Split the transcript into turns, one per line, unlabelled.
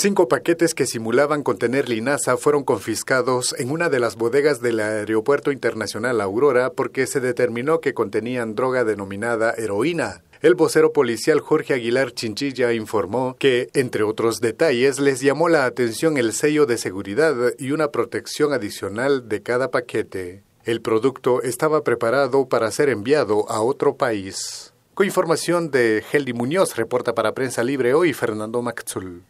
Cinco paquetes que simulaban contener linaza fueron confiscados en una de las bodegas del Aeropuerto Internacional Aurora porque se determinó que contenían droga denominada heroína. El vocero policial Jorge Aguilar Chinchilla informó que, entre otros detalles, les llamó la atención el sello de seguridad y una protección adicional de cada paquete. El producto estaba preparado para ser enviado a otro país. Con información de Heldy Muñoz, reporta para Prensa Libre hoy Fernando Maxul.